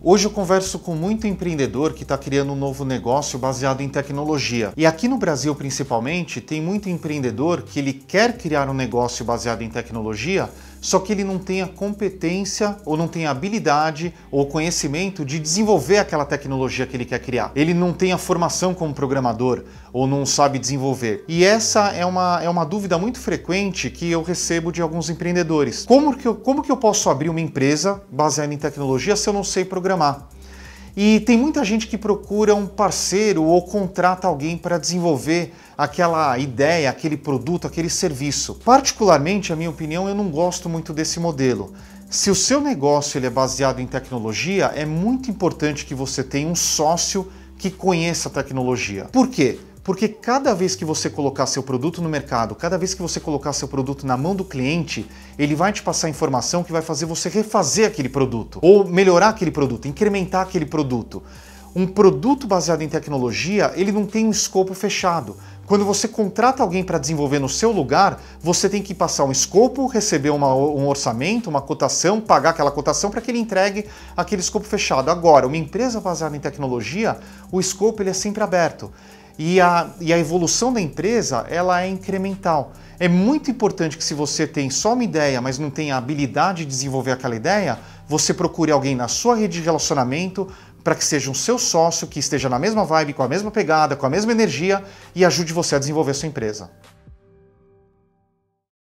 Hoje eu converso com muito empreendedor que está criando um novo negócio baseado em tecnologia. E aqui no Brasil, principalmente, tem muito empreendedor que ele quer criar um negócio baseado em tecnologia, só que ele não tem a competência ou não tem a habilidade ou conhecimento de desenvolver aquela tecnologia que ele quer criar. Ele não tem a formação como programador ou não sabe desenvolver. E essa é uma, é uma dúvida muito frequente que eu recebo de alguns empreendedores. Como que eu, como que eu posso abrir uma empresa baseada em tecnologia se eu não sei programar? E tem muita gente que procura um parceiro ou contrata alguém para desenvolver aquela ideia, aquele produto, aquele serviço. Particularmente, a minha opinião, eu não gosto muito desse modelo. Se o seu negócio ele é baseado em tecnologia, é muito importante que você tenha um sócio que conheça a tecnologia. Por quê? Porque cada vez que você colocar seu produto no mercado, cada vez que você colocar seu produto na mão do cliente, ele vai te passar informação que vai fazer você refazer aquele produto, ou melhorar aquele produto, incrementar aquele produto. Um produto baseado em tecnologia, ele não tem um escopo fechado. Quando você contrata alguém para desenvolver no seu lugar, você tem que passar um escopo, receber uma, um orçamento, uma cotação, pagar aquela cotação para que ele entregue aquele escopo fechado. Agora, uma empresa baseada em tecnologia, o escopo ele é sempre aberto e a, e a evolução da empresa ela é incremental. É muito importante que se você tem só uma ideia, mas não tem a habilidade de desenvolver aquela ideia, você procure alguém na sua rede de relacionamento para que seja um seu sócio que esteja na mesma vibe, com a mesma pegada, com a mesma energia e ajude você a desenvolver a sua empresa.